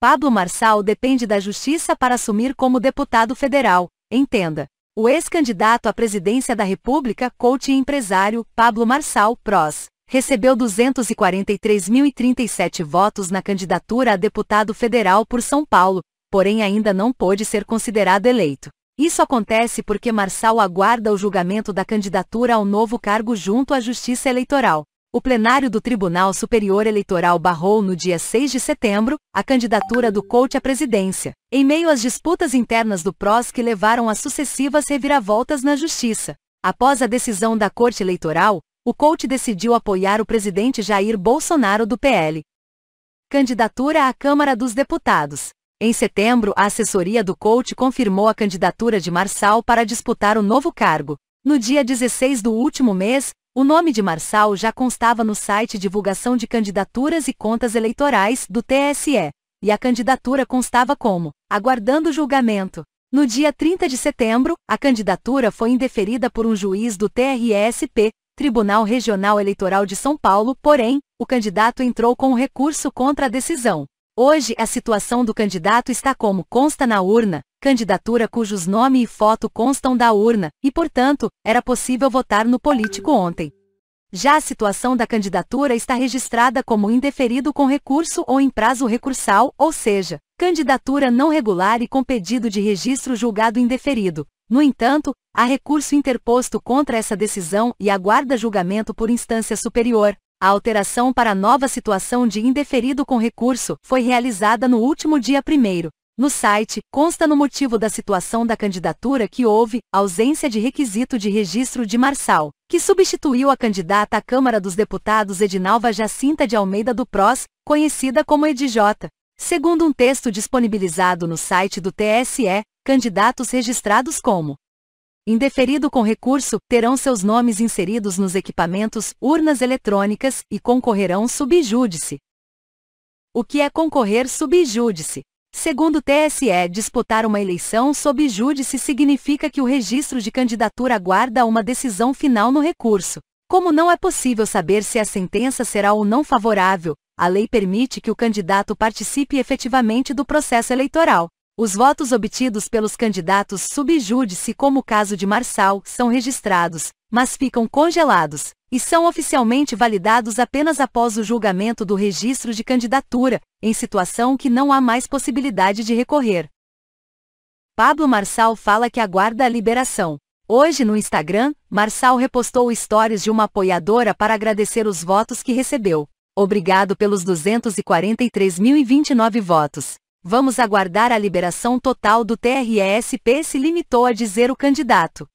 Pablo Marçal depende da Justiça para assumir como deputado federal, entenda. O ex-candidato à presidência da República, coach e empresário, Pablo Marçal, prós, recebeu 243.037 votos na candidatura a deputado federal por São Paulo, porém ainda não pôde ser considerado eleito. Isso acontece porque Marçal aguarda o julgamento da candidatura ao novo cargo junto à Justiça Eleitoral. O plenário do Tribunal Superior Eleitoral barrou no dia 6 de setembro a candidatura do coach à presidência, em meio às disputas internas do PROS que levaram a sucessivas reviravoltas na justiça. Após a decisão da Corte Eleitoral, o coach decidiu apoiar o presidente Jair Bolsonaro do PL. Candidatura à Câmara dos Deputados. Em setembro, a assessoria do coach confirmou a candidatura de Marçal para disputar o novo cargo. No dia 16 do último mês, o nome de Marçal já constava no site Divulgação de Candidaturas e Contas Eleitorais do TSE, e a candidatura constava como aguardando julgamento. No dia 30 de setembro, a candidatura foi indeferida por um juiz do TRSP, Tribunal Regional Eleitoral de São Paulo, porém, o candidato entrou com um recurso contra a decisão. Hoje, a situação do candidato está como consta na urna, candidatura cujos nome e foto constam da urna, e portanto, era possível votar no político ontem. Já a situação da candidatura está registrada como indeferido com recurso ou em prazo recursal, ou seja, candidatura não regular e com pedido de registro julgado indeferido. No entanto, há recurso interposto contra essa decisão e aguarda julgamento por instância superior. A alteração para a nova situação de indeferido com recurso foi realizada no último dia 1 no site, consta no motivo da situação da candidatura que houve ausência de requisito de registro de Marçal, que substituiu a candidata à Câmara dos Deputados Edinalva Jacinta de Almeida do PROS, conhecida como EDJ. Segundo um texto disponibilizado no site do TSE, candidatos registrados como indeferido com recurso, terão seus nomes inseridos nos equipamentos urnas eletrônicas e concorrerão sub judice. O que é concorrer sub judice? Segundo o TSE, disputar uma eleição sob júdice significa que o registro de candidatura aguarda uma decisão final no recurso. Como não é possível saber se a sentença será ou não favorável, a lei permite que o candidato participe efetivamente do processo eleitoral. Os votos obtidos pelos candidatos subjúdice como o caso de Marçal são registrados, mas ficam congelados, e são oficialmente validados apenas após o julgamento do registro de candidatura, em situação que não há mais possibilidade de recorrer. Pablo Marçal fala que aguarda a liberação. Hoje no Instagram, Marçal repostou stories de uma apoiadora para agradecer os votos que recebeu. Obrigado pelos 243.029 votos. Vamos aguardar a liberação total do TRESP se limitou a dizer o candidato.